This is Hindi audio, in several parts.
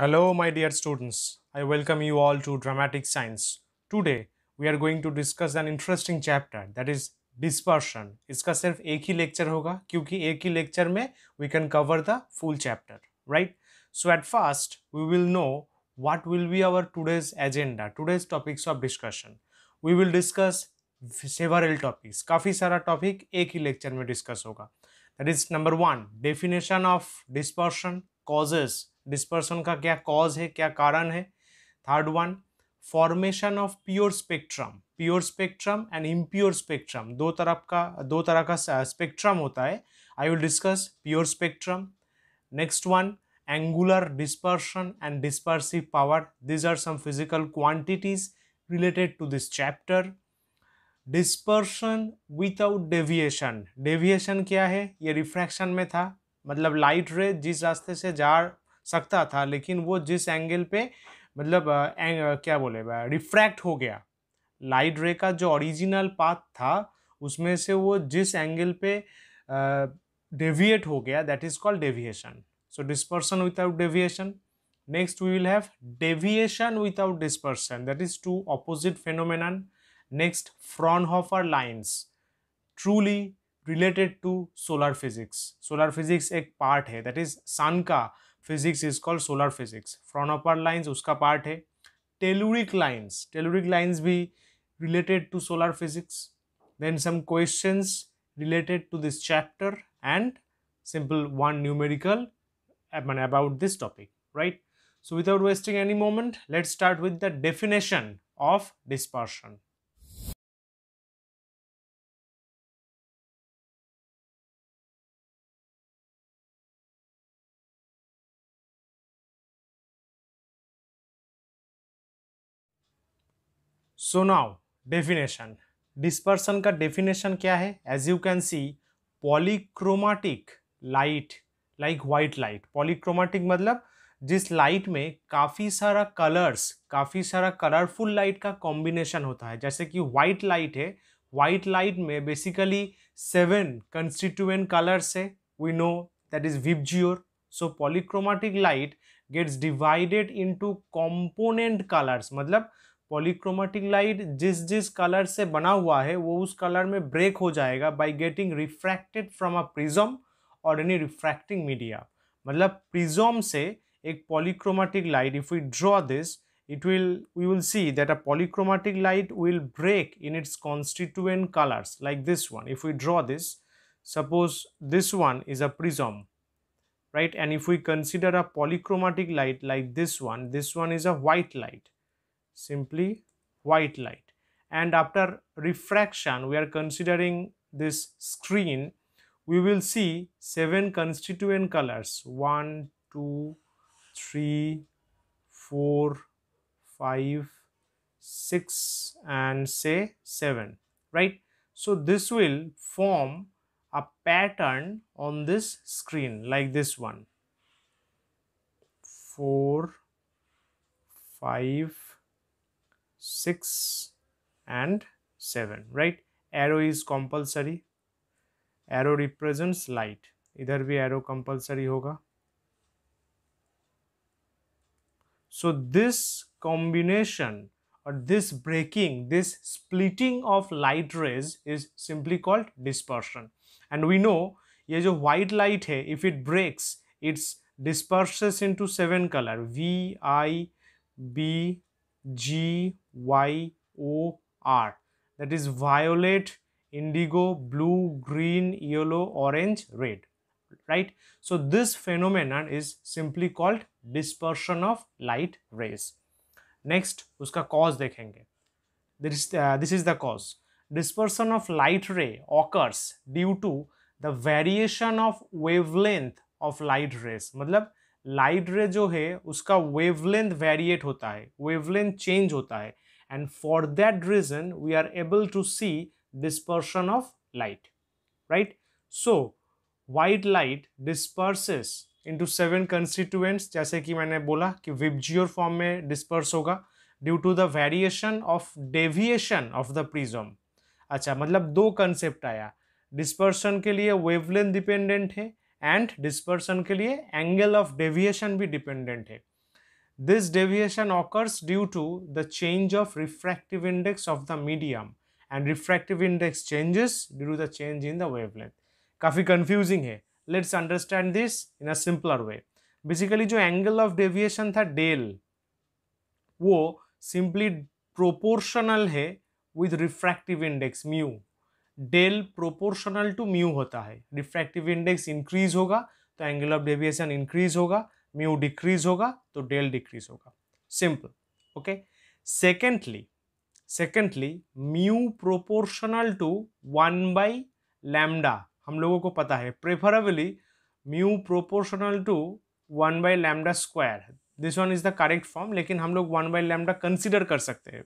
Hello, my dear students. I welcome you all to Dramatic Science. Today, we are going to discuss an interesting chapter that is dispersion. इसका सिर्फ एक ही लेक्चर होगा क्योंकि एक ही लेक्चर में we can cover the full chapter, right? So at first, we will know what will be our today's agenda, today's topics of discussion. We will discuss several topics. काफ़ी सारा topic एक ही lecture में discuss होगा. That is number one, definition of dispersion, causes, dispersion का क्या कॉज है क्या कारण है third one formation of pure spectrum pure spectrum and impure spectrum दो तरफ का दो तरह का स्पेक्ट्रम होता है I will discuss pure spectrum next one angular dispersion and dispersive power these are some physical quantities related to this chapter dispersion without deviation deviation क्या है ये रिफ्रैक्शन में था मतलब लाइट रे जिस रास्ते से जा सकता था लेकिन वो जिस एंगल पे मतलब एंग, क्या बोले रिफ्रैक्ट हो गया लाइट रे का जो ओरिजिनल पाथ था उसमें से वो जिस एंगल पे डेविएट हो गया that is called deviation so dispersion without deviation next we will have deviation without dispersion that is two opposite phenomenon next फ्रॉन Fraunhofer lines truly related to solar physics solar physics एक पार्ट है दैट इज सन का Physics is called solar physics. Fraunhofer lines उसका पार्ट है टेलूरिक lines, टेलूरिक लाइन्स भी related to solar physics then some questions related to this chapter and simple one numerical uh, about this topic right so without wasting any moment let's start with the definition of dispersion so definition dispersion का डेफिनेशन क्या है as you can see polychromatic light like white light polychromatic मतलब जिस लाइट में काफ़ी सारा कलर्स काफ़ी सारा कलरफुल लाइट का कॉम्बिनेशन होता है जैसे कि व्हाइट लाइट है वाइट लाइट में बेसिकली सेवन कंस्टिट्यूएंट कलर्स है we know that is VIBGYOR so polychromatic light gets divided into component colours मतलब पॉलीक्रोमेटिक लाइट जिस जिस कलर से बना हुआ है वो उस कलर में ब्रेक हो जाएगा by getting refracted from a prism और एनी रिफ्रैक्टिंग मीडिया मतलब प्रिज्म से एक polychromatic light if you draw this it will we will see that a polychromatic light will break in its constituent colours like this one if you draw this suppose this one is a prism right and if you consider a polychromatic light like this one this one is a white light simply white light and after refraction we are considering this screen we will see seven constituent colors one, two, three, four, five, six, and say 7 right so this will form a pattern on this screen like this one 4 5 6 and 7 right arrow is compulsory arrow represents light either be arrow compulsory hoga. so this combination or this breaking this splitting of light rays is simply called dispersion and we know ये जो white light है if it breaks it's disperses into seven color v i b G Y O R. That is violet, indigo, blue, green, yellow, orange, red. Right? So, this phenomenon is simply called dispersion of light rays. Next, uska cause dekhenge. this, uh, this is the cause. Dispersion of light ray occurs due to the variation of wavelength of light rays. मतलब लाइट रे जो है उसका वेवलेंथ वेरिएट होता है वेवलेंथ चेंज होता है and for that reason we are able to see dispersion of light right so white light disperses into seven constituents जैसे कि मैंने बोला कि विबजियोर फॉर्म में डिस्पर्स होगा due to the variation of deviation of the prism अच्छा मतलब दो कंसेप्ट आया डिस्पर्सन के लिए वेवलेंथ डिपेंडेंट है एंड डिस्पर्सन के लिए एंगल ऑफ डेविएशन भी डिपेंडेंट है this deviation occurs due to the change of refractive index of the medium and refractive index changes due to the change in the wavelength काफ़ी कंफ्यूजिंग है let's understand this in a simpler way basically जो एंगल ऑफ डेविएशन था डेल वो सिंपली प्रोपोर्शनल है with refractive index mu del proportional to mu होता है रिफ्रैक्टिव इंडेक्स इंक्रीज होगा तो एंगल ऑफ डेविएशन इंक्रीज होगा म्यू डिक्रीज होगा तो डेल डिक्रीज होगा simple okay secondly secondly mu proportional to one by lambda हम लोगों को पता है preferably mu proportional to one by lambda square this one is the correct form लेकिन हम लोग वन बाई लैमडा कंसिडर कर सकते हैं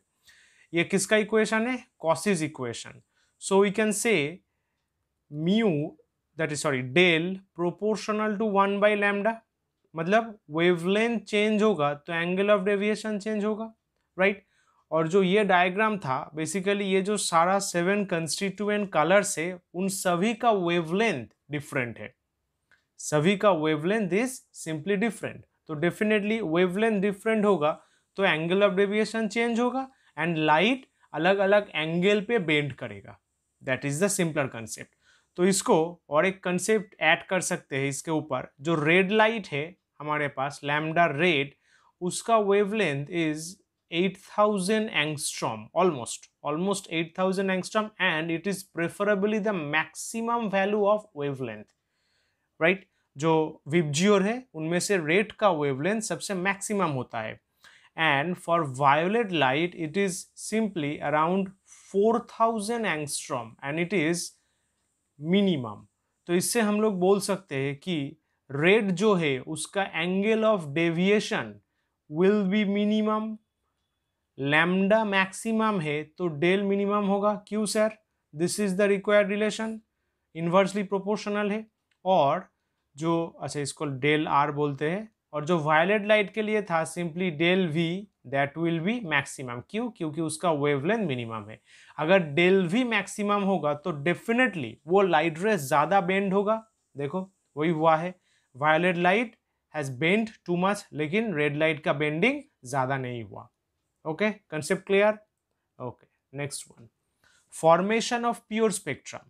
ये किसका इक्वेशन है Cauchy's equation So we can say mu that is sorry del proportional to 1 by lambda मतलब वेवलेंथ चेंज होगा तो एंगल ऑफ डेविएशन चेंज होगा राइट right? और जो ये डायग्राम था बेसिकली ये जो सारा सेवन कंस्टिट्यूएंट कलर्स है उन सभी का वेवलेंथ डिफरेंट है सभी का वेवलेंथ इज सिंपली डिफरेंट तो डेफिनेटली वेवलेंथ डिफरेंट होगा तो एंगल ऑफ डेविएशन चेंज होगा एंड लाइट अलग अलग एंगल पे बेंड करेगा that is the simpler concept तो इसको और एक कंसेप्ट ऐड कर सकते हैं इसके ऊपर जो रेड लाइट है हमारे पास लैमडा रेड उसका wavelength is 8000 angstrom almost almost 8000 and it is preferably the maximum value of wavelength right जो विपजियोर है उनमें से रेड का वेवलेंथ सबसे मैक्सिमम होता है and for violet light it is simply around 4000 angstrom and it is minimum तो इससे हम लोग बोल सकते हैं कि रेड जो है उसका angle of deviation will be minimum lambda maximum है तो डेल मिनिमम होगा क्यों sir this is the required relation inversely proportional है और जो अच्छा इसको डेल आर बोलते हैं और जो वायलेट लाइट के लिए था simply del V that will be maximum क्यों क्योंकि उसका वेवलेंथ मिनिमम है अगर डेल वी मैक्सिमम होगा तो डेफिनेटली वो लाइट रेस ज़्यादा बेंड होगा देखो वही हुआ है violet light has bend too much लेकिन रेड लाइट का बेंडिंग ज़्यादा नहीं हुआ okay concept clear okay next one formation of pure spectrum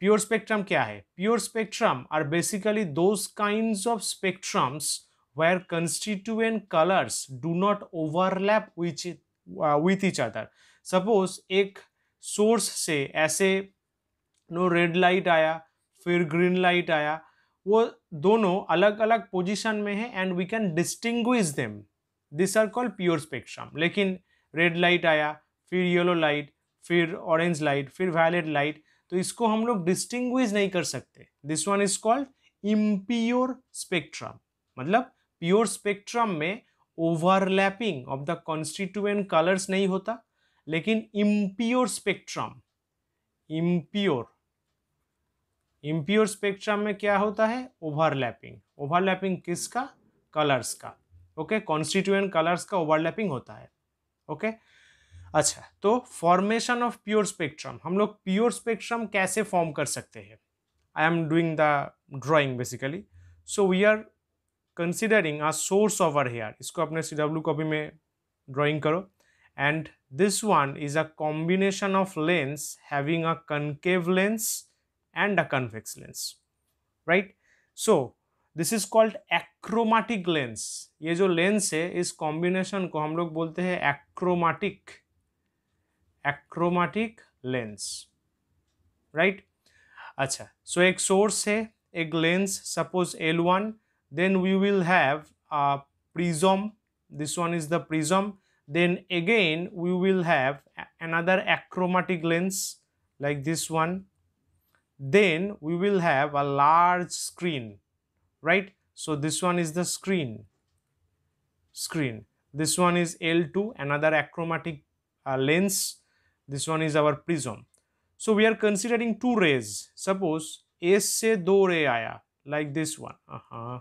pure spectrum क्या है pure spectrum are basically those kind of spectrums where constituent colors do not overlap with, uh, with each other एक सोर्स से ऐसे नो रेड लाइट आया फिर ग्रीन लाइट आया वो दोनों अलग अलग पोजिशन में है and we can distinguish them this are called pure spectrum लेकिन रेड लाइट आया फिर येलो लाइट फिर ऑरेंज लाइट फिर वायलेट लाइट तो इसको हम लोग डिस्टिंग्विश नहीं कर सकते this one is called impure spectrum मतलब प्योर स्पेक्ट्रम में overlapping of the constituent colours नहीं होता लेकिन impure spectrum impure impure spectrum में क्या होता है ओवरलैपिंग ओवरलैपिंग किसका कलर्स का ओके कॉन्स्टिट्यूएंट कलर्स का ओवरलैपिंग होता है ओके okay? अच्छा तो फॉर्मेशन ऑफ प्योर स्पेक्ट्रम हम लोग प्योर स्पेक्ट्रम कैसे फॉर्म कर सकते हैं I am doing the drawing basically so we are considering a source of R here इसको अपने सी डब्ल्यू कॉपी में ड्रॉइंग करो and this one is a combination of lens having a concave lens and a convex lens right so this is called achromatic lens ये जो लेंस है इस कॉम्बिनेशन को हम लोग बोलते हैं एक्रोमैटिक एक्रोमैटिक लेंस राइट अच्छा सो so एक सोर्स है एक lens suppose L one then we will have a prism this one is the prism then again we will have another achromatic lens like this one then we will have a large screen right so this one is the screen screen this one is l2 another achromatic uh, lens this one is our prism so we are considering two rays suppose s se do ray aaya like this one uh -huh.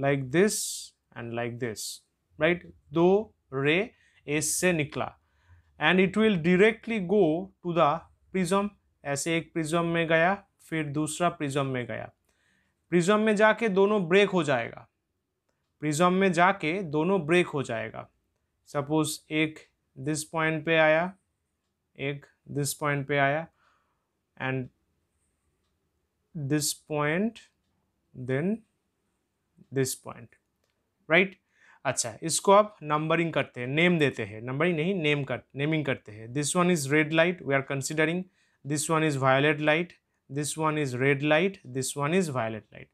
Like this and like this right दो रे एस से निकला and it will directly go to the prism ऐसे एक प्रिज्म में गया फिर दूसरा प्रिज्म में गया प्रिज्म में जाके दोनों ब्रेक हो जाएगा प्रिज्म में जाके दोनों ब्रेक हो जाएगा सपोज एक दिस पॉइंट पे आया एक दिस पॉइंट पे आया and this point then this point right अच्छा इसको आप नंबरिंग करते हैं नेम देते हैं नंबरिंग नहीं नेम कर नेमिंग करते हैं this one is red light we are considering this one is violet light this one is red light this one is violet light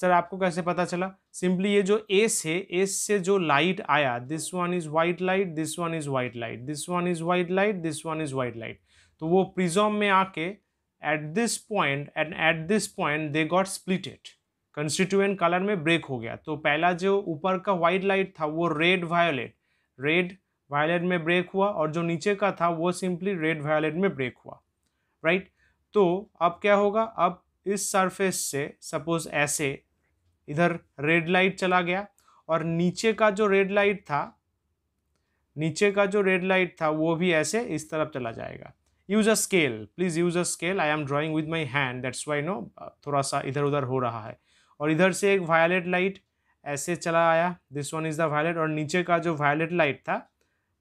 sir आपको कैसे पता चला सिंपली ये जो एस है एस से जो लाइट आया this one is white light this one is white light this one is white light this one is white light तो वो प्रिजॉम में आके at this point and at this point they got splitted constituent colour में ब्रेक हो गया तो पहला जो ऊपर का वाइट लाइट था वो रेड वायोलेट रेड वायोलेट में ब्रेक हुआ और जो नीचे का था वो सिंपली रेड वायोलेट में ब्रेक हुआ राइट तो अब क्या होगा अब इस सरफेस से सपोज ऐसे इधर रेड लाइट चला गया और नीचे का जो रेड लाइट था नीचे का जो रेड लाइट था वो भी ऐसे इस तरफ चला जाएगा use a scale please use a scale I am drawing with my hand that's why no थोड़ा सा इधर उधर हो रहा है और इधर से एक वायलेट लाइट ऐसे चला आया this one is the violet और नीचे का जो वायलेट लाइट था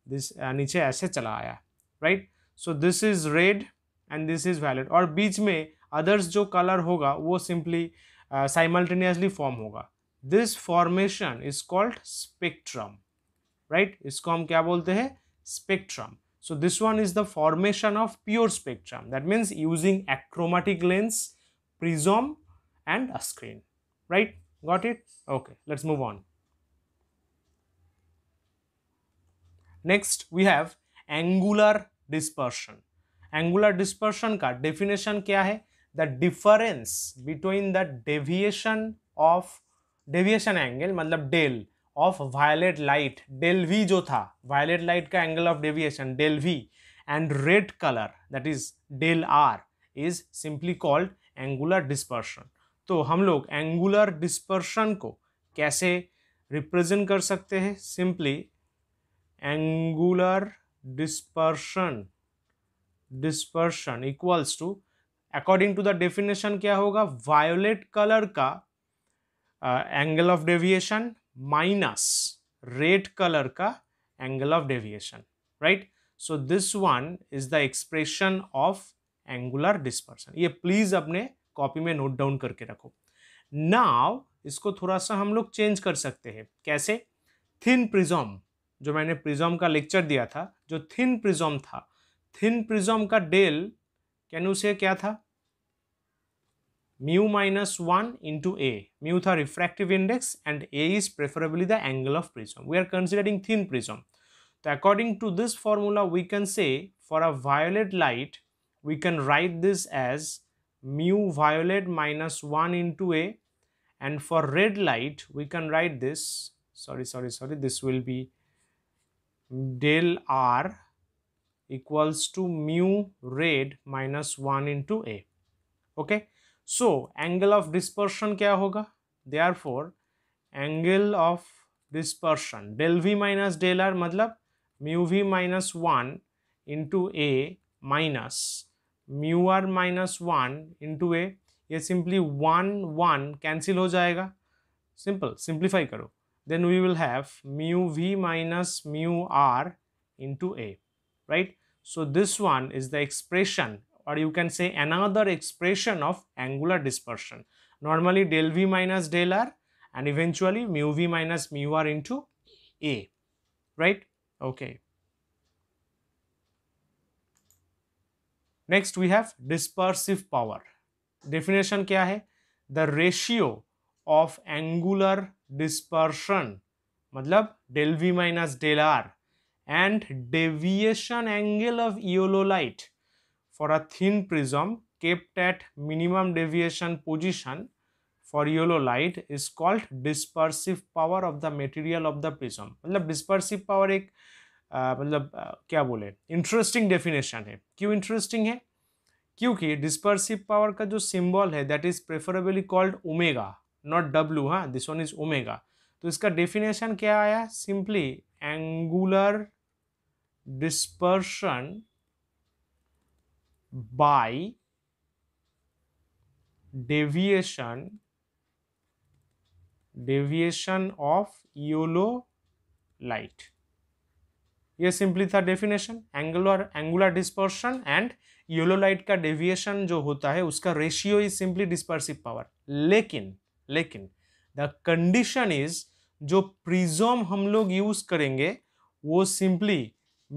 दिस नीचे ऐसे चला आया right so this is red and this is violet और बीच में अदर्स जो कलर होगा वो सिंपली साइमल्टेनियसली फॉर्म होगा this formation is called spectrum right इसको हम क्या बोलते हैं spectrum so this one is the formation of pure spectrum that means using achromatic lens prism and a screen right got it okay let's move on next we have angular dispersion angular dispersion ka definition kya hai the difference between the deviation of deviation angle matlab del of violet light del v jo tha violet light ka angle of deviation del v and red color that is del r is simply called angular dispersion तो हम लोग एंगुलर डिस्पर्शन को कैसे रिप्रेजेंट कर सकते हैं simply angular dispersion dispersion equals to according to the definition क्या होगा वायोलेट कलर का angle of deviation minus red colour का angle of deviation right so this one is the expression of angular dispersion ये प्लीज अपने कॉपी में नोट डाउन करके रखो नाव इसको थोड़ा सा हम लोग चेंज कर सकते हैं कैसे थिन प्रिजॉम जो मैंने प्रिजॉम का लेक्चर दिया था जो थिन प्रिजॉम था थिन प्रिजॉम का डेल कैनू से क्या था mu minus one into A mu था refractive index and A is preferably the angle of prism we are considering thin prism तो according to this formula we can say for a violet light we can write this as mu violet minus 1 into A and for red light we can write this sorry sorry sorry this will be del R equals to mu red minus 1 into A okay so angle of dispersion kya hoga therefore angle of dispersion del V minus del R madlab mu V minus 1 into A minus mu R minus one into A ये सिंपली वन वन कैंसिल हो जाएगा सिंपल सिंप्लीफाई करो then we will have mu V minus mu R into A right so this one is the expression और you can say another expression of angular dispersion normally del V minus del R and eventually mu V minus mu R into A right okay next we have dispersive power definition क्या है the ratio of angular dispersion मतलब del V minus del R and deviation angle of yellow light for a thin prism kept at minimum deviation position for yellow light is called dispersive power of the material of the prism मतलब डिस्पर्सिव पावर एक मतलब क्या बोले इंटरेस्टिंग डेफिनेशन है क्यों इंटरेस्टिंग है क्योंकि डिस्पर्सिव पावर का जो सिंबल है that is preferably called omega not W हाँ दिस वन इज ओमेगा तो इसका डेफिनेशन क्या आया simply angular dispersion by deviation deviation of yellow light ये सिंपली था definition angular angular dispersion and yellow light का डेविएशन जो होता है उसका ratio is simply dispersive power लेकिन लेकिन द कंडीशन इज जो प्रिजम हम लोग यूज करेंगे वो सिंपली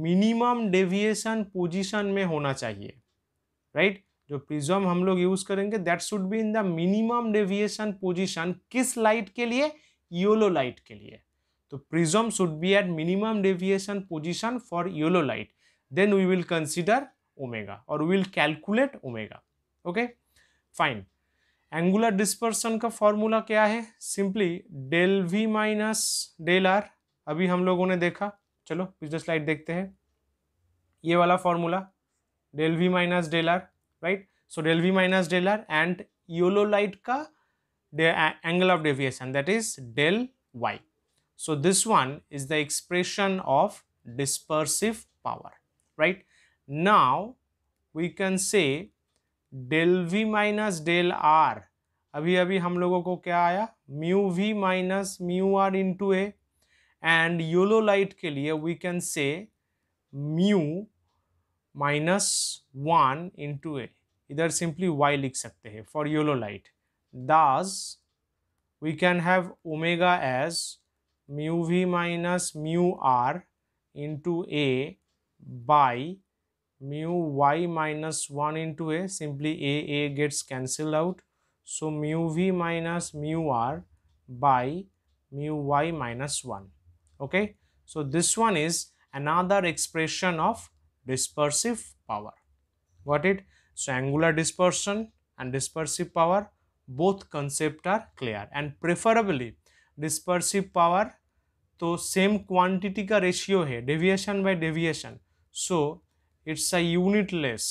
मिनिमम डेविएशन पोजीशन में होना चाहिए राइट right? जो प्रिज्म हम लोग यूज करेंगे that should be in the minimum deviation position किस लाइट के लिए योलो लाइट के लिए So तो prism should be at minimum deviation position for yellow light. Then we will consider omega or we will calculate omega. Okay, fine. Angular dispersion का फॉर्मूला क्या है simply del V minus del R अभी हम लोगों ने देखा चलो पिछले स्लाइड देखते हैं ये वाला formula del V minus del R right so del V minus del R and yellow light का angle of deviation that is del Y So this one is the expression of dispersive power, right? Now we can say del V minus del R. अभी अभी हम लोगों को क्या आया? Mu V minus mu R into A. And yellow light के लिए we can say mu minus 1 into A. इधर simply Y लिख सकते हैं for yellow light. Thus, we can have omega as mu v minus mu r into a by mu y minus 1 into a simply a a gets cancelled out so mu v minus mu r by mu y minus 1 okay so this one is another expression of dispersive power got it so angular dispersion and dispersive power both concept are clear and preferably dispersive power तो सेम क्वांटिटी का रेशियो है deviation by deviation so it's a unitless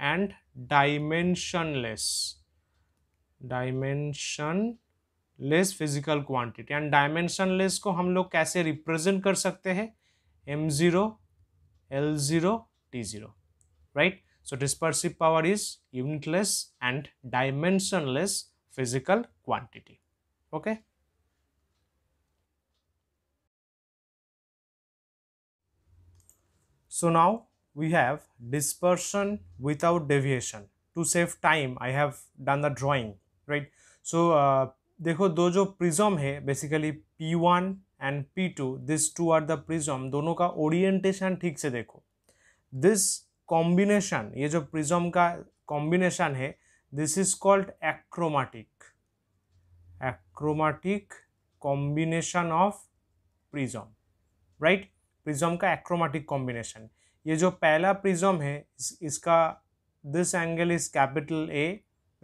and dimensionless dimensionless physical quantity and dimensionless को हम लोग कैसे रिप्रेजेंट कर सकते हैं M zero L zero T zero right so dispersive power is unitless and dimensionless physical quantity okay So now we have dispersion without deviation. To save time, I have done the drawing, right? So uh, देखो दो जो प्रिज्म है basically P one and P two this two are the prism दोनों का ओरिएंटेशन ठीक से देखो दिस कॉम्बिनेशन ये जो प्रिज्म का कॉम्बिनेशन है this is called achromatic achromatic combination of prism right prism का एक्रोमेटिक कॉम्बिनेशन ये जो पहला प्रिज्म है इस, इसका this angle is capital A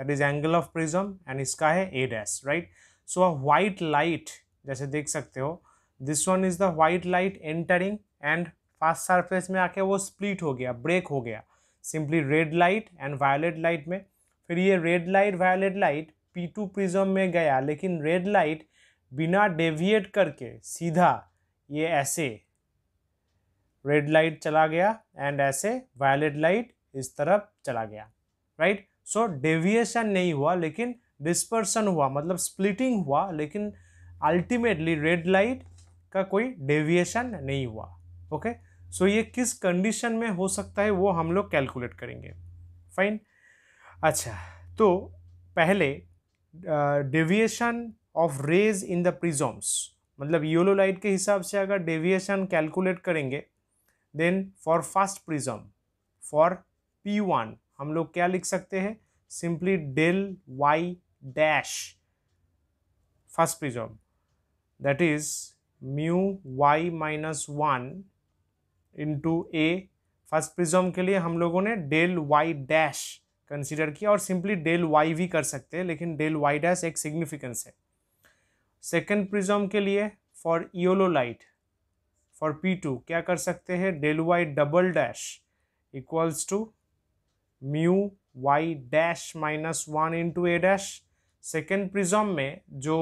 that is angle of prism and इसका है A dash right so a white light जैसे देख सकते हो this one is the white light entering and fast surface में आके वो स्प्लिट हो गया ब्रेक हो गया simply red light and violet light में फिर ये red light violet light P two prism में गया लेकिन रेड लाइट बिना डेविएट करके सीधा ये ऐसे रेड लाइट चला गया एंड ऐसे वायलेट लाइट इस तरफ चला गया राइट सो डेविएशन नहीं हुआ लेकिन डिस्पर्सन हुआ मतलब स्प्लिटिंग हुआ लेकिन अल्टीमेटली रेड लाइट का कोई डेविएशन नहीं हुआ ओके okay? सो so, ये किस कंडीशन में हो सकता है वो हम लोग कैलकुलेट करेंगे फाइन अच्छा तो पहले deviation of rays in the prisms मतलब योलो लाइट के हिसाब से अगर डेविएशन कैलकुलेट करेंगे then for first prism for P one हम लोग क्या लिख सकते हैं simply del Y dash first prism that is mu Y minus one into A first prism के लिए हम लोगों ने डेल वाई डैश कंसिडर किया और सिंपली डेल वाई भी कर सकते हैं लेकिन डेल वाई डैश एक सिग्निफिकेंस है सेकेंड प्रिज्म के लिए for yellow light for P two क्या कर सकते हैं del Y double dash equals to mu Y dash minus one into A dash second prism में जो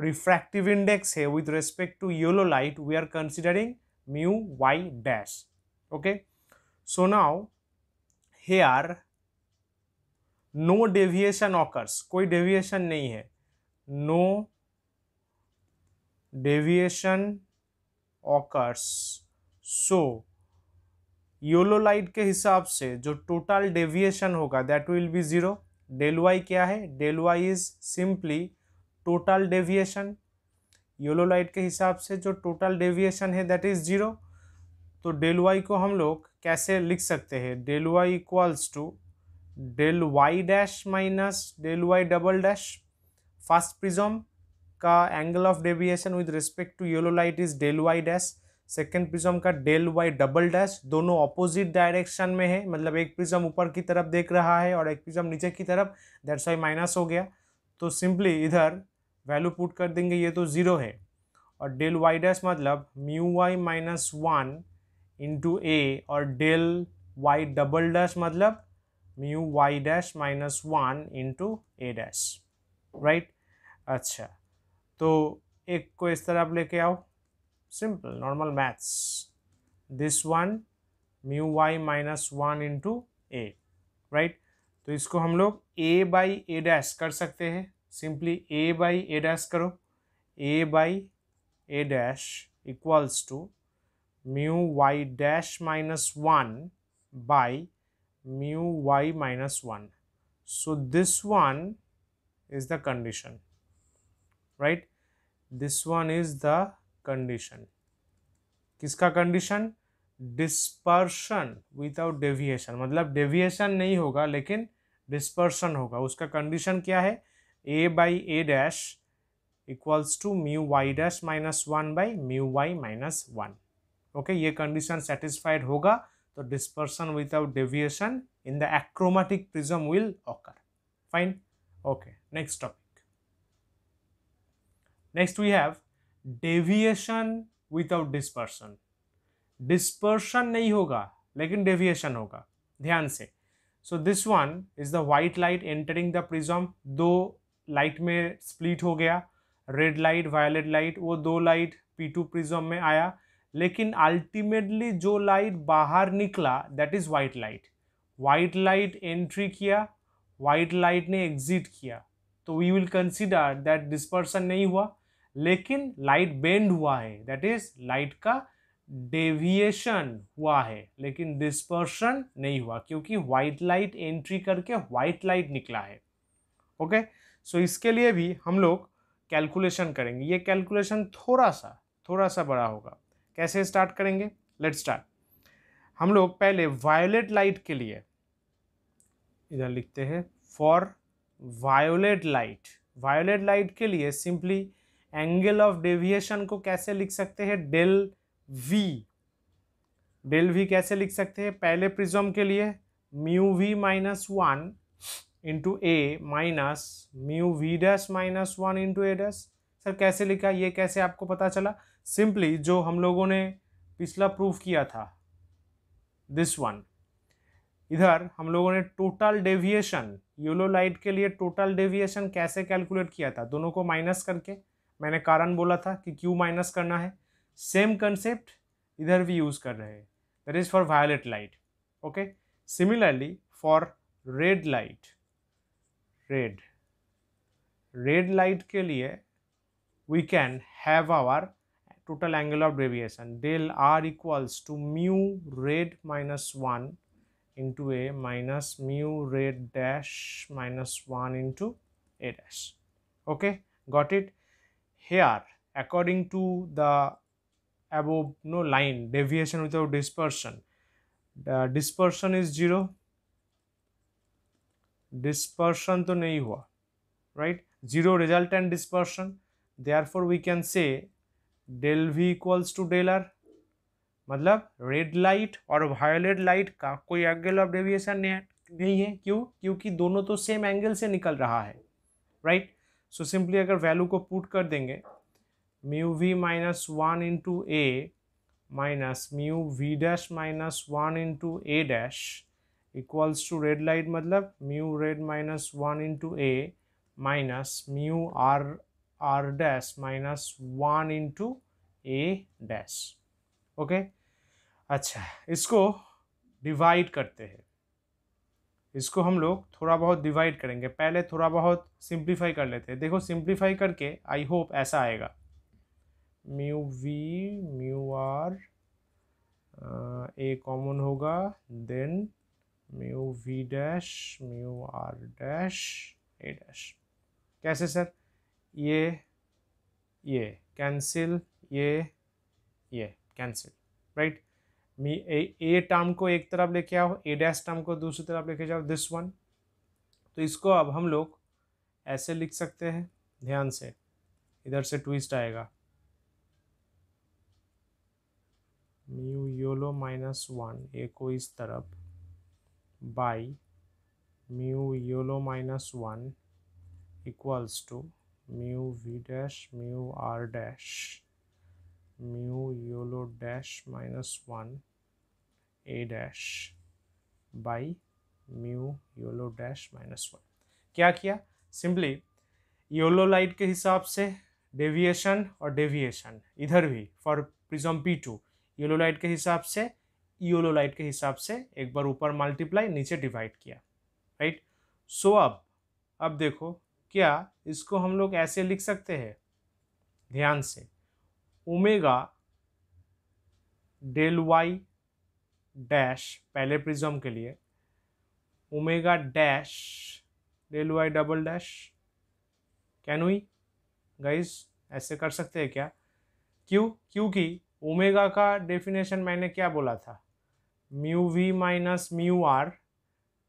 रिफ्रैक्टिव इंडेक्स है with respect to yellow light we are considering mu Y dash okay so now are no deviation occurs कोई डेविएशन नहीं है नो डेविएशन ऑकर्स सो योलो लाइट के हिसाब से जो टोटल डेविएशन होगा that will be zero del Y क्या है del Y is simply total deviation light के हिसाब से जो टोटल डेविएशन है दैट इज़ ज़ीरो तो डेल वाई को हम लोग कैसे लिख सकते हैं del Y equals to del Y dash minus del Y double dash first prism का angle of deviation with respect to yellow light is del Y dash second prism का डेल वाई डबल डैश दोनों ऑपोजिट डायरेक्शन में है मतलब एक प्रिज्म ऊपर की तरफ देख रहा है और एक प्रिज्म नीचे की तरफ दैट्स वाई माइनस हो गया तो सिंपली इधर वैल्यू पुट कर देंगे ये तो ज़ीरो है और डेल वाई डैश मतलब mu Y minus one into A और डेल वाई डबल डैश मतलब mu Y dash minus one into A dash right अच्छा तो एक को इस तरह आप लेके आओ simple normal maths this one mu Y minus one into A right तो इसको हम लोग ए बाई ए डैश कर सकते हैं simply A by A dash करो A by A dash equals to mu Y dash minus one by mu Y minus one so this one is the condition right this one is the condition किसका condition dispersion without deviation मतलब deviation नहीं होगा लेकिन dispersion होगा उसका condition क्या है a by a dash equals to mu y dash minus one by mu y minus one okay ये condition satisfied होगा तो dispersion without deviation in the achromatic prism will occur fine okay next topic next we have deviation without dispersion. Dispersion नहीं होगा लेकिन डेविएशन होगा ध्यान से so this one is the white light entering the prism दो लाइट में स्प्लिट हो गया रेड लाइट वायलेट लाइट वो दो लाइट पी टू प्रिज्म में आया लेकिन अल्टीमेटली जो लाइट बाहर निकला that is white light white light entry किया वाइट लाइट ने एग्जिट किया तो we will consider that dispersion नहीं हुआ लेकिन लाइट बेंड हुआ है दैट इज लाइट का डेविएशन हुआ है लेकिन डिस्पर्शन नहीं हुआ क्योंकि व्हाइट लाइट एंट्री करके व्हाइट लाइट निकला है ओके सो इसके लिए भी हम लोग कैलकुलेशन करेंगे ये कैलकुलेशन थोड़ा सा थोड़ा सा बड़ा होगा कैसे स्टार्ट करेंगे लेट स्टार्ट हम लोग पहले वायोलेट लाइट के लिए इधर लिखते हैं for violet light violet light के लिए सिंपली एंगल ऑफ डेविएशन को कैसे लिख सकते हैं डेल वी डेल वी कैसे लिख सकते हैं पहले प्रिज्म के लिए mu V minus one into A minus mu V dash minus one into A dash sir कैसे लिखा ये कैसे आपको पता चला सिंपली जो हम लोगों ने पिछला प्रूफ किया था दिस वन इधर हम लोगों ने टोटल डेविएशन येलो लाइट के लिए टोटल डेविएशन कैसे कैलकुलेट किया था दोनों को माइनस करके मैंने कारण बोला था कि क्यू माइनस करना है सेम कंसेप्ट इधर भी यूज कर रहे हैं that is for violet light okay similarly for red light red red light के लिए we can have our total angle of deviation del R equals to mu red minus one into A minus mu red dash minus one into A dash okay got it here according to the above you no know, line deviation without dispersion the dispersion is zero dispersion to nahi hua right zero resultant dispersion therefore we can say del v equals to del r मतलब रेड लाइट और वायोलेट लाइट का कोई एंगल ऑफ डेविएशन नहीं है क्यों क्योंकि दोनों तो सेम एंगल से निकल रहा है राइट right? सो सिंपली अगर वैल्यू को पुट कर देंगे mu V minus one into A minus mu V dash minus one into A dash equals to red light मतलब mu red minus one into A minus mu R R dash minus one into A dash okay अच्छा इसको डिवाइड करते हैं इसको हम लोग थोड़ा बहुत डिवाइड करेंगे पहले थोड़ा बहुत सिंप्लीफाई कर लेते हैं देखो सिंप्लीफाई करके आई होप ऐसा आएगा mu V mu R A common होगा then mu V dash mu R dash A dash कैसे सर ये ये कैंसिल ये ये कैंसिल राइट मी ए ए टर्म को एक तरफ लेके आओ ए डैश टर्म को दूसरी तरफ लेके जाओ दिस वन तो इसको अब हम लोग ऐसे लिख सकते हैं ध्यान से इधर से ट्विस्ट आएगा mu yellow minus one A को इस तरफ by mu yellow minus one equals to mu V dash mu R dash mu yellow dash minus one a dash by mu yellow dash minus one क्या किया सिंपली योलो लाइट के हिसाब से डेविएशन और डेविएशन इधर भी for prism P two yellow light के हिसाब से योलो लाइट के हिसाब से एक बार ऊपर मल्टीप्लाई नीचे डिवाइड किया राइट सो so, अब अब देखो क्या इसको हम लोग ऐसे लिख सकते हैं ध्यान से ओमेगा डेल वाई डैश पहले प्रिज्म के लिए omega dash del Y double dash can we guys ऐसे कर सकते हैं क्या क्यों क्योंकि ओमेगा का डेफिनेशन मैंने क्या बोला था mu V minus mu R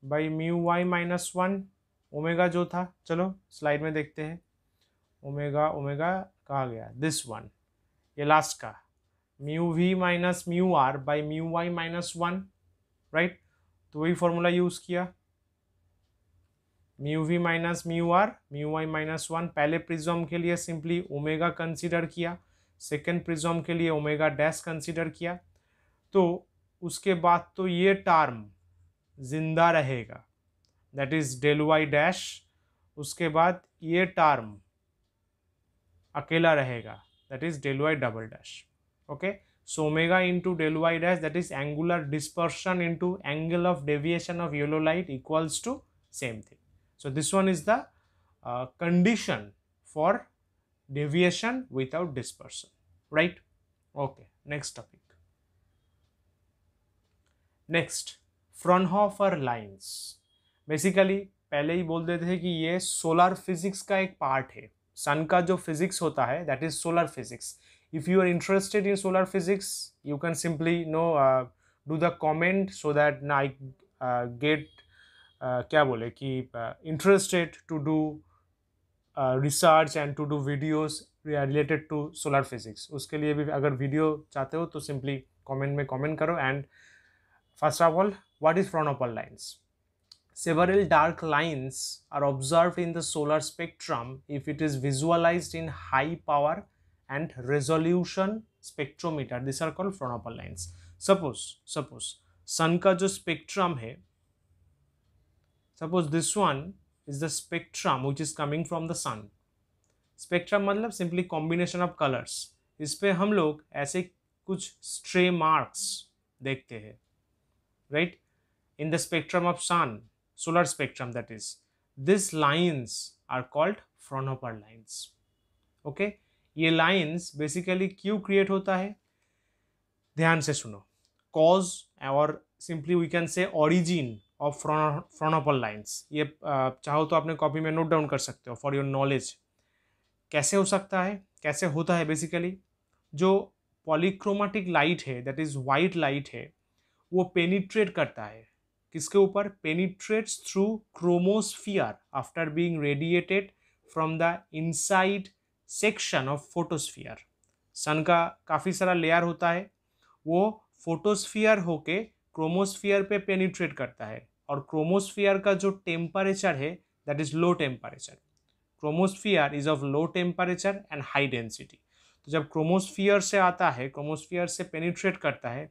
by mu Y minus one omega जो था चलो स्लाइड में देखते हैं ओमेगा ओमेगा कहा गया दिस वन ये लास्ट का mu V minus mu R by mu Y minus one right तो वही फॉर्मूला यूज़ किया mu V minus mu R mu Y minus one पहले प्रिज्म के लिए सिंपली ओमेगा कंसिडर किया सेकेंड प्रिज्म के लिए ओमेगा डैश कंसिडर किया तो उसके बाद तो ये टर्म जिंदा रहेगा that is del Y dash उसके बाद ये टर्म अकेला रहेगा that is del Y double dash okay so omega into del y dash that is angular dispersion into angle of deviation of yellow light equals to same thing so this one is the uh, condition for deviation without dispersion right okay next topic next Fraunhofer lines basically पहले ही बोल देते थे कि ये सोलर फिजिक्स का एक पार्ट है सन का जो फिजिक्स होता है that is solar physics if you are interested in solar physics you can simply you know uh, do the comment so that i uh, get uh, kya bole ki uh, interested to do uh, research and to do videos related to solar physics उसके लिए भी अगर video चाहते हो तो simply comment में comment करो and first of all what is Fraunhofer lines Several dark lines are observed in the solar spectrum if it is visualized in high power and resolution spectrometer these are called fronopal lines suppose suppose sun ka jo spectrum hai suppose this one is the spectrum which is coming from the sun spectrum matlab simply combination of colors is pe hum log aise kuch stray marks dekhte हैं right in the spectrum of sun solar spectrum that is these lines are called fraunhofer lines okay ये लाइन्स बेसिकली क्यों क्रिएट होता है ध्यान से सुनो कॉज और simply we can say origin of Fraunhofer lines ये चाहो तो आपने कॉपी में नोट डाउन कर सकते हो फॉर योर नॉलेज कैसे हो सकता है कैसे होता है बेसिकली जो पॉलीक्रोमेटिक लाइट है दैट इज़ वाइट लाइट है वो पेनिट्रेट करता है किसके ऊपर penetrates through chromosphere after being radiated from the inside section of photosphere sun का काफ़ी सारा लेयर होता है वो फोटोस्फीयर होके क्रोमोस्फीयर पे पेनिट्रेट करता है और क्रोमोस्फीयर का जो टेम्परेचर है that is low temperature chromosphere is of low temperature and high density तो जब क्रोमोस्फीयर से आता है क्रोमोस्फीयर से पेनिट्रेट करता है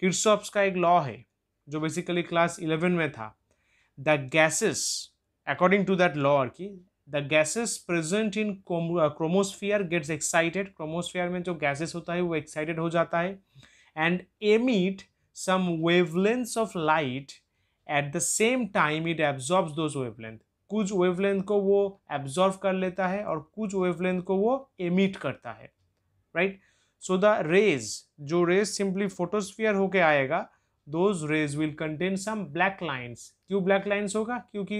किर्सॉप्स का एक लॉ है जो बेसिकली क्लास इलेवन में था the gases according to that law की the gases present in chromosphere gets excited chromosphere में जो गैसेस होता है वो एक्साइटेड हो जाता है and emit some wavelengths of light at the same time it absorbs those wavelength कुछ वेवलेंथ को वो एब्जॉर्व कर लेता है और कुछ वेवलेंथ को वो एमिट करता है राइट सो द रेज जो रेज सिंपली फोटोस्फियर होके आएगा those rays will contain some black lines क्यों ब्लैक लाइन्स होगा क्योंकि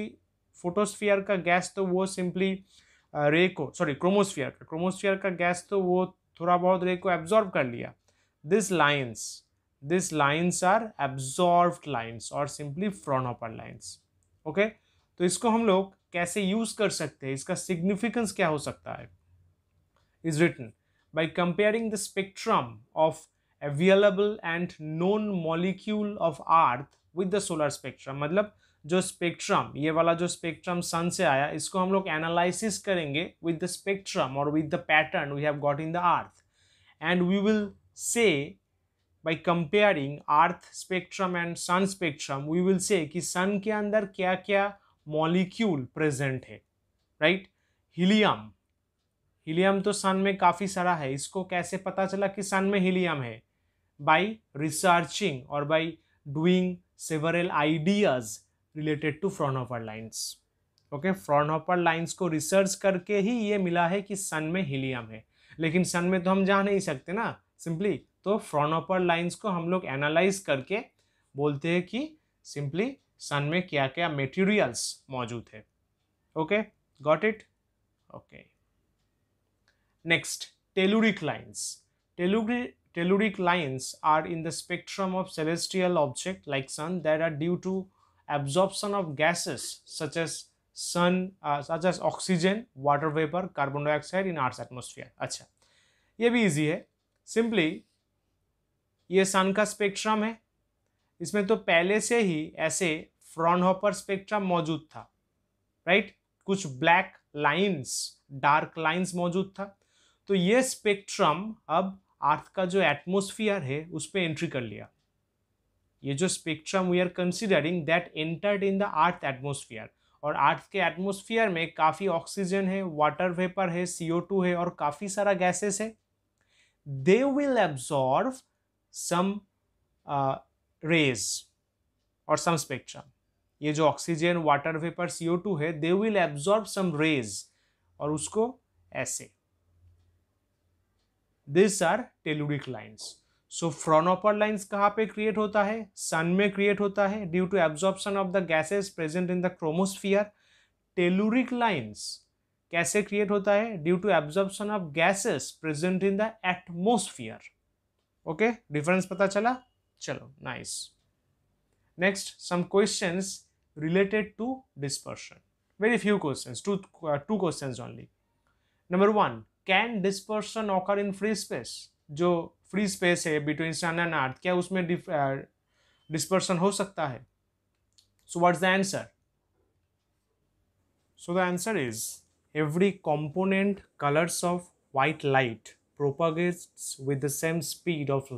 फोटोस्फीयर का गैस तो वो सिंपली रे uh, को सॉरी क्रोमोस्फीयर का क्रोमोस्फीयर का गैस तो वो थोड़ा बहुत रे को एब्जॉर्ब कर लिया this lines this lines are absorb lines और सिंपली फ्रॉनोपर लाइन्स ओके तो इसको हम लोग कैसे यूज कर सकते हैं इसका सिग्निफिकेंस क्या हो सकता है is written by comparing the spectrum of available and known molecule of earth with the solar spectrum मतलब जो स्पेक्ट्रम ये वाला जो स्पेक्ट्रम सन से आया इसको हम लोग एनालिसिस करेंगे विद द स्पेक्ट्रम और with the pattern we have got in the earth and we will say by comparing earth spectrum and sun spectrum we will say कि सन के अंदर क्या क्या मॉलिक्यूल प्रेजेंट है राइट हीलियम हीलियम तो सन में काफ़ी सारा है इसको कैसे पता चला कि सन में हीलियम है बाई रिसर्चिंग और by doing several ideas related to Fraunhofer lines okay Fraunhofer lines को रिसर्च करके ही ये मिला है कि सन में हीलियम है लेकिन सन में तो हम जा नहीं सकते ना सिंपली तो फ्रॉनोपर लाइन्स को हम लोग एनालाइज करके बोलते हैं कि सिंपली सन में क्या क्या मेटीरियल्स मौजूद है okay got it okay next telluric telluric telluric lines are in the spectrum of celestial object like sun that are due to absorption of gases such as sun, uh, such as oxygen, water vapor, carbon dioxide in Earth's atmosphere. अच्छा ये भी easy है simply ये सन का स्पेक्ट्रम है इसमें तो पहले से ही ऐसे फ्रॉनहॉपर स्पेक्ट्रम मौजूद था राइट कुछ ब्लैक लाइंस डार्क लाइंस मौजूद था तो ये स्पेक्ट्रम अब अर्थ का जो एटमोसफियर है उस पर एंट्री कर लिया ये जो spectrum we are considering that entered in the earth atmosphere और अर्थ के एटमोसफियर में काफ़ी ऑक्सीजन है वाटर वेपर है टू है और काफ़ी सारा गैसेस है they will absorb some rays और सम स्पेक्ट्रम ये जो ऑक्सीजन वाटर वेपर टू है they will absorb some rays और उसको ऐसे this are telluric lines so Fraunhofer lines कहाँ पे क्रिएट होता है सन में क्रिएट होता है due to absorption of the gases present in the chromosphere telluric lines कैसे क्रिएट होता है due to absorption of gases present in the atmosphere okay difference पता चला चलो nice next some questions related to dispersion very few question two two two only number one can dispersion occur in free space जो फ्री स्पेस है बिटवीन सन एंड अर्थ क्या उसमें डिस्पर्सन uh, हो सकता है so what's the answer so the answer is every component colours of white light propagates with the same speed of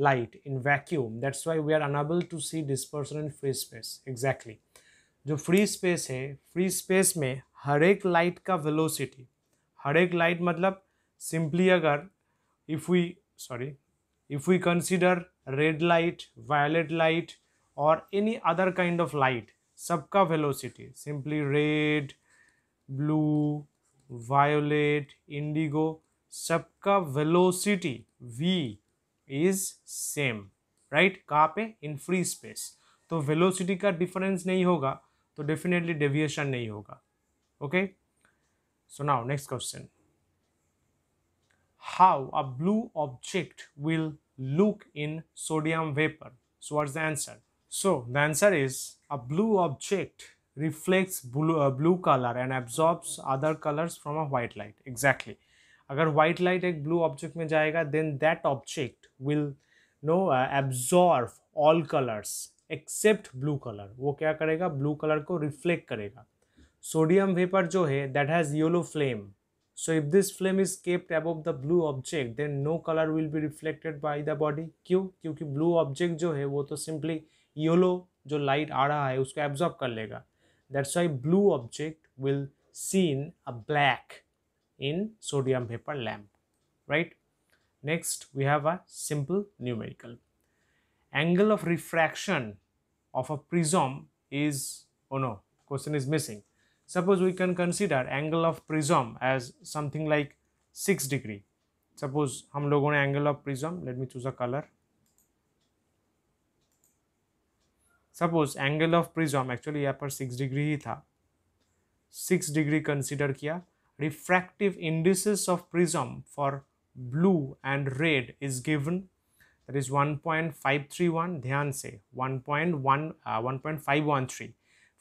light in vacuum that's why we are unable to see dispersion in free space exactly जो फ्री स्पेस है फ्री स्पेस में हर एक लाइट का वेलोसिटी हर एक लाइट मतलब सिंपली अगर if we sorry if we consider red light violet light or any other kind of light sabka velocity simply red blue violet indigo sabka velocity v is same right kaha pe in free space तो velocity ka difference नहीं होगा तो definitely deviation nahi hoga okay so now next question how a blue object will look in sodium vapor. So what's the answer? So the answer is a blue object reflects blue, uh, blue color and absorbs other colors from a white light. Exactly. अगर white light एक blue object में जाएगा then that object will no uh, absorb all colors except blue color. वो क्या करेगा blue color को reflect करेगा. Sodium vapor जो that has yellow flame. So if this flame is kept above the blue object, then no color will be reflected by the body. क्यों क्योंकि blue object जो है वो तो simply yellow, जो light आ रहा है उसको absorb कर लेगा That's why blue object will seen a black in sodium vapor lamp, right? Next, we have a simple numerical. Angle of refraction of a prism is, oh no, question is missing. Suppose we can consider angle of prism as something like 6 degree. Suppose हम लोगों ने angle of prism, let me choose a color. Suppose angle of prism actually यहाँ पर 6 degree ही था. 6 degree consider किया. Refractive indices of prism for blue and red is given that is 1.531 dhyan se 1.1 1.513 uh,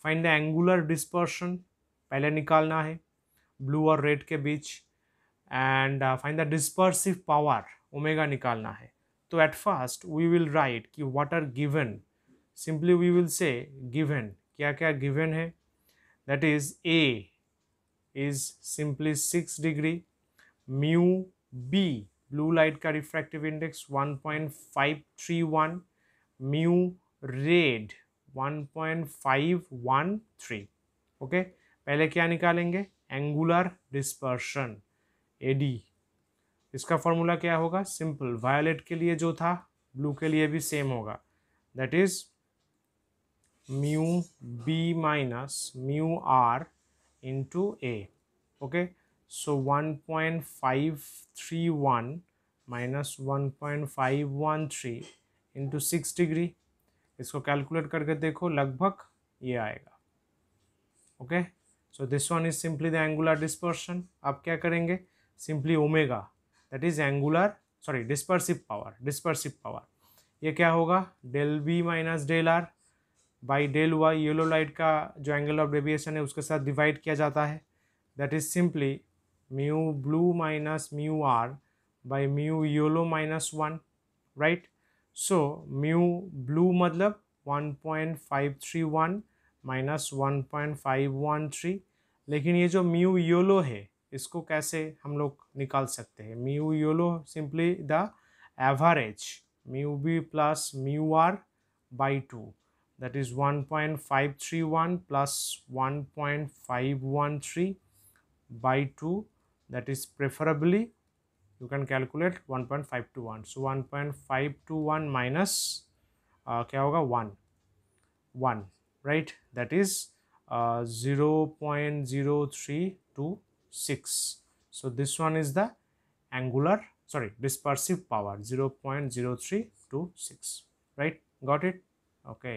find the angular dispersion पहले निकालना है ब्लू और रेड के बीच and find the dispersive power omega निकालना है तो at first we will write कि what are given simply we will say given क्या क्या गिवन है that is A is simply six degree mu B blue light का refractive index 1.531 mu red 1.513 okay okay? पहले क्या निकालेंगे एंगुलर डिस्पर्शन डी इसका फॉर्मूला क्या होगा सिंपल वायोलेट के लिए जो था ब्लू के लिए भी सेम होगा that is mu B minus mu R into A okay so one point five three one minus one point five one three into six degree इसको कैलकुलेट करके देखो लगभग ये आएगा okay okay? So this one is simply the angular dispersion आप क्या करेंगे simply omega that is angular sorry dispersive power dispersive power ये क्या होगा del B minus del R by del Y yellow light का जो एंगल ऑफ डेविएशन है उसके साथ डिवाइड किया जाता है that is simply mu blue minus mu R by mu yellow minus one right so mu blue मतलब one point five three one minus one point five one three लेकिन ये जो म्यू योलो है इसको कैसे हम लोग निकाल सकते हैं mu yellow simply the average mu B plus mu R by two that is one point five three one plus one point five one three by two that is preferably you can calculate one point five two one so one point five two one minus क्या होगा one one right that is uh, 0.0326 so this one is the angular sorry dispersive power 0.0326 right got it okay